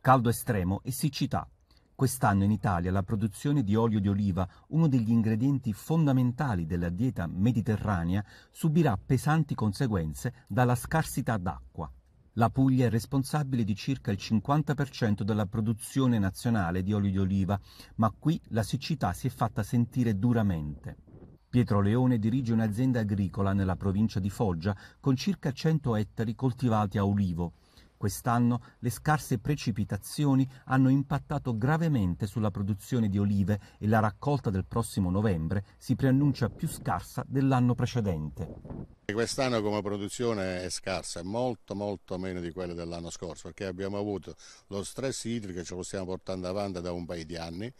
caldo estremo e siccità. Quest'anno in Italia la produzione di olio di oliva, uno degli ingredienti fondamentali della dieta mediterranea, subirà pesanti conseguenze dalla scarsità d'acqua. La Puglia è responsabile di circa il 50% della produzione nazionale di olio di oliva, ma qui la siccità si è fatta sentire duramente. Pietro Leone dirige un'azienda agricola nella provincia di Foggia con circa 100 ettari coltivati a olivo. Quest'anno le scarse precipitazioni hanno impattato gravemente sulla produzione di olive e la raccolta del prossimo novembre si preannuncia più scarsa dell'anno precedente. Quest'anno come produzione è scarsa, è molto molto meno di quella dell'anno scorso perché abbiamo avuto lo stress idrico, ce lo stiamo portando avanti da un paio di anni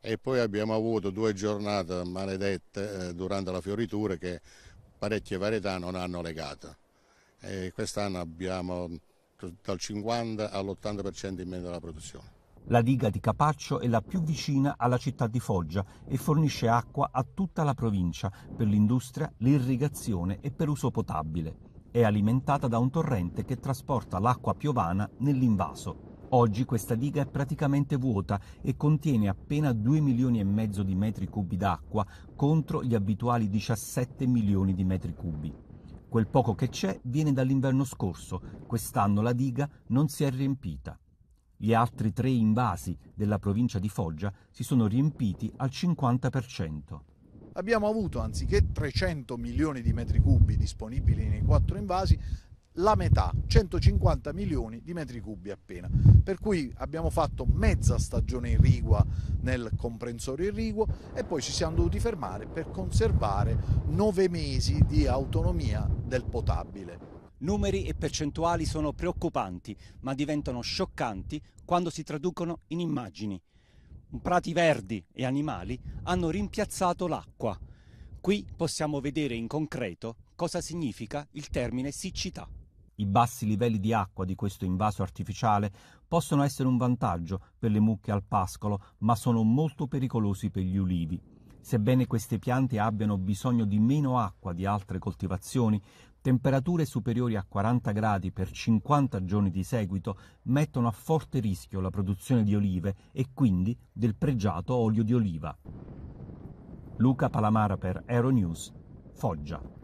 e poi abbiamo avuto due giornate maledette eh, durante la fioritura che parecchie varietà non hanno legato. E quest'anno abbiamo Esatto, dal 50 all'80% in meno della produzione. La diga di Capaccio è la più vicina alla città di Foggia e fornisce acqua a tutta la provincia per l'industria, l'irrigazione e per uso potabile. È alimentata da un torrente che trasporta l'acqua piovana nell'invaso. Oggi questa diga è praticamente vuota e contiene appena 2 milioni e mezzo di metri cubi d'acqua contro gli abituali 17 milioni di metri cubi. Quel poco che c'è viene dall'inverno scorso, quest'anno la diga non si è riempita. Gli altri tre invasi della provincia di Foggia si sono riempiti al 50%. Abbiamo avuto anziché 300 milioni di metri cubi disponibili nei quattro invasi, la metà, 150 milioni di metri cubi appena. Per cui abbiamo fatto mezza stagione irrigua nel comprensore irriguo e poi ci siamo dovuti fermare per conservare nove mesi di autonomia del potabile. Numeri e percentuali sono preoccupanti, ma diventano scioccanti quando si traducono in immagini. Prati verdi e animali hanno rimpiazzato l'acqua. Qui possiamo vedere in concreto cosa significa il termine siccità. I bassi livelli di acqua di questo invaso artificiale possono essere un vantaggio per le mucche al pascolo, ma sono molto pericolosi per gli ulivi. Sebbene queste piante abbiano bisogno di meno acqua di altre coltivazioni, temperature superiori a 40 gradi per 50 giorni di seguito mettono a forte rischio la produzione di olive e quindi del pregiato olio di oliva. Luca Palamara per Aeronews, Foggia.